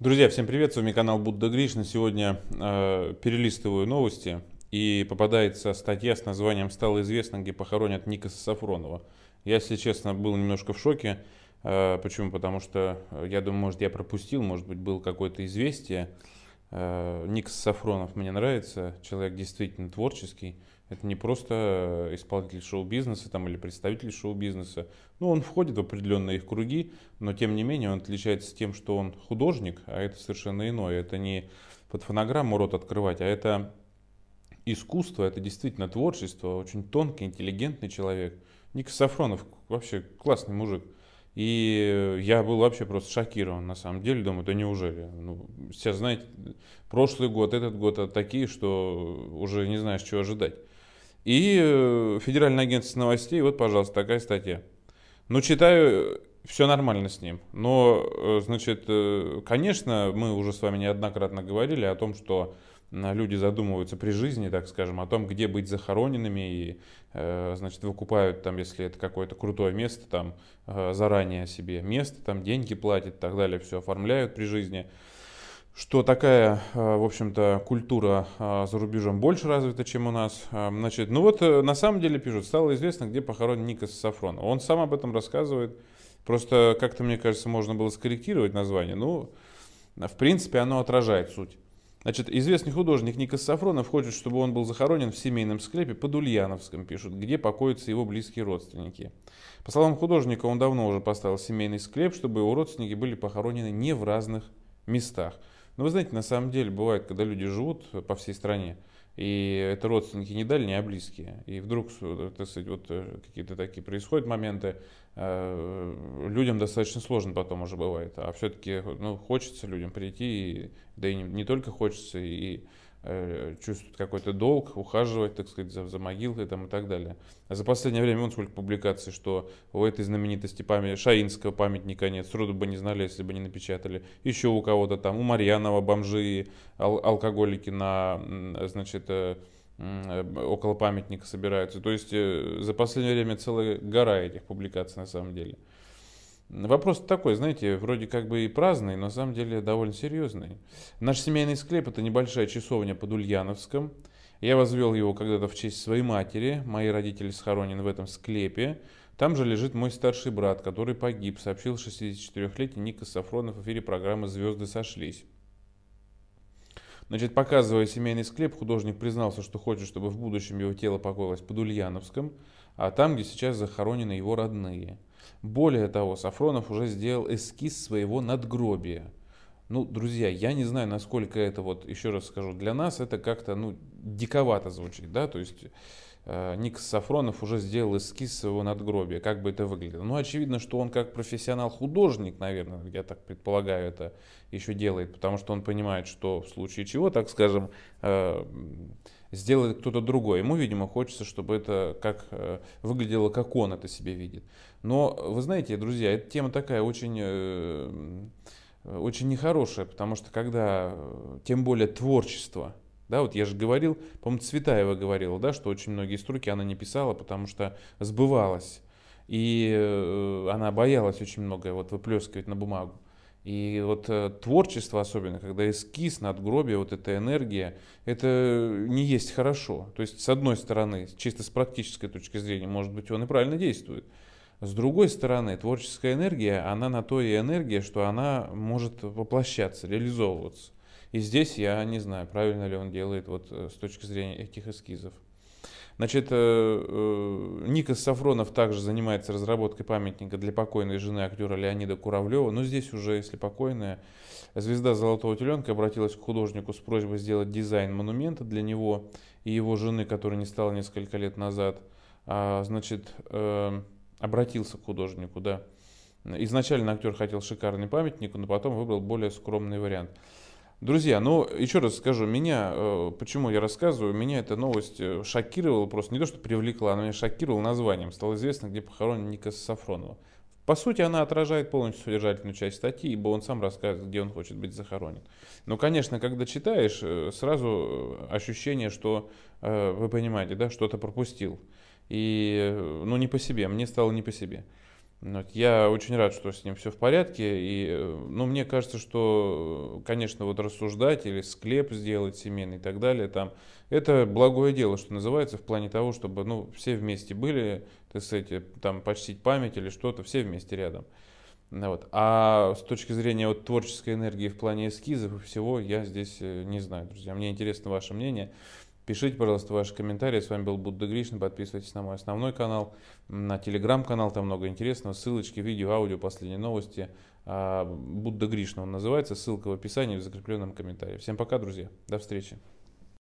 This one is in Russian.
Друзья, всем привет, с вами канал Будда Гришна. Сегодня э, перелистываю новости и попадается статья с названием «Стало известно, где похоронят Никаса Сафронова». Я, если честно, был немножко в шоке. Э, почему? Потому что э, я думаю, может, я пропустил, может быть, было какое-то известие. Э, Никс Сафронов мне нравится, человек действительно творческий. Это не просто э, исполнитель шоу-бизнеса там, или представитель шоу-бизнеса. Ну, он входит в определенные их круги, но тем не менее он отличается тем, что он художник, а это совершенно иное. Это не под фонограмму рот открывать, а это искусство, это действительно творчество. Очень тонкий, интеллигентный человек. Никс Сафронов вообще классный мужик. И э, я был вообще просто шокирован на самом деле. Думаю, да неужели? Ну, все знаете, прошлый год, этот год а такие, что уже не знаешь, чего ожидать. И э, Федеральная агентство новостей, вот, пожалуйста, такая статья. Ну, читаю все нормально с ним. Но, э, значит, э, конечно, мы уже с вами неоднократно говорили о том, что люди задумываются при жизни, так скажем, о том, где быть захороненными, и, э, значит, выкупают там, если это какое-то крутое место, там, заранее себе место, там, деньги платят и так далее, все оформляют при жизни что такая, в общем-то, культура за рубежом больше развита, чем у нас. Значит, ну вот на самом деле пишут, стало известно, где похоронен Никас Сафронов. Он сам об этом рассказывает Просто как-то, мне кажется, можно было скорректировать название. Ну, в принципе, оно отражает суть. Значит, известный художник Никас Сафронов хочет, чтобы он был захоронен в семейном склепе под Ульяновском, пишут, где покоятся его близкие родственники. По словам художника, он давно уже поставил семейный склеп, чтобы его родственники были похоронены не в разных местах. Но вы знаете, на самом деле бывает, когда люди живут по всей стране, и это родственники не дальние, а близкие. И вдруг э, так вот э, какие-то такие происходят моменты, э, людям достаточно сложно потом уже бывает, а все-таки ну, хочется людям прийти, и, да и не, не только хочется, и Э, чувствует какой-то долг, ухаживать, так сказать, за, за могилкой там, и так далее. А за последнее время вон сколько публикаций, что у этой знаменитости память, Шаинского памятника нет, сроду бы не знали, если бы не напечатали. Еще у кого-то там, у Марьянова бомжи, ал- алкоголики на, значит, э, э, около памятника собираются. То есть за последнее время целая гора этих публикаций на самом деле. Вопрос такой, знаете, вроде как бы и праздный, но на самом деле довольно серьезный. Наш семейный склеп – это небольшая часовня под Ульяновском. Я возвел его когда-то в честь своей матери. Мои родители схоронены в этом склепе. Там же лежит мой старший брат, который погиб, сообщил 64-летний Ника Сафронов в эфире программы «Звезды сошлись». Значит, показывая семейный склеп, художник признался, что хочет, чтобы в будущем его тело покоилось под Ульяновском, а там, где сейчас захоронены его родные – более того, Сафронов уже сделал эскиз своего надгробия. Ну, друзья, я не знаю, насколько это вот, еще раз скажу, для нас это как-то, ну, диковато звучит, да, то есть э, Никс Сафронов уже сделал эскиз своего надгробия, как бы это выглядело. Ну, очевидно, что он как профессионал-художник, наверное, я так предполагаю, это еще делает, потому что он понимает, что в случае чего, так скажем, э, сделает кто-то другой. Ему, видимо, хочется, чтобы это как э, выглядело, как он это себе видит. Но вы знаете, друзья, эта тема такая очень, э, очень нехорошая, потому что когда, э, тем более творчество, да, вот я же говорил, по-моему, Цветаева говорила, да, что очень многие строки она не писала, потому что сбывалась. И она боялась очень многое вот выплескивать на бумагу. И вот э, творчество особенно, когда эскиз, надгробие, вот эта энергия, это не есть хорошо. То есть, с одной стороны, чисто с практической точки зрения, может быть, он и правильно действует. С другой стороны, творческая энергия, она на то и энергия, что она может воплощаться, реализовываться. И здесь я не знаю, правильно ли он делает вот э, с точки зрения этих эскизов. Значит, э, э, Никас Сафронов также занимается разработкой памятника для покойной жены актера Леонида Куравлева. Но здесь уже, если покойная, звезда «Золотого теленка» обратилась к художнику с просьбой сделать дизайн монумента для него и его жены, которая не стала несколько лет назад. А, значит, э, обратился к художнику, да. Изначально актер хотел шикарный памятник, но потом выбрал более скромный вариант. Друзья, ну еще раз скажу, меня, э, почему я рассказываю, меня эта новость э, шокировала, просто не то, что привлекла, она меня шокировала названием. Стало известно, где похоронен Ника Сафронова. По сути, она отражает полностью содержательную часть статьи, ибо он сам рассказывает, где он хочет быть захоронен. Но, конечно, когда читаешь, э, сразу ощущение, что, вы понимаете, да, что-то пропустил. И, ну, не по себе, мне стало не по себе. Я очень рад, что с ним все в порядке. И, э, ну, мне кажется, что, конечно, вот рассуждать или склеп сделать семейный и так далее, там, это благое дело, что называется, в плане того, чтобы, ну, все вместе были, ты с эти, там, почтить память или что-то, все вместе рядом. Вот. А с точки зрения вот творческой энергии в плане эскизов и всего, я здесь э, не знаю, друзья. Мне интересно ваше мнение. Пишите, пожалуйста, ваши комментарии. С вами был Будда Гришна. Подписывайтесь на мой основной канал, на телеграм-канал, там много интересного. Ссылочки, видео, аудио, последние новости. А, Будда Гришна. он называется. Ссылка в описании в закрепленном комментарии. Всем пока, друзья. До встречи.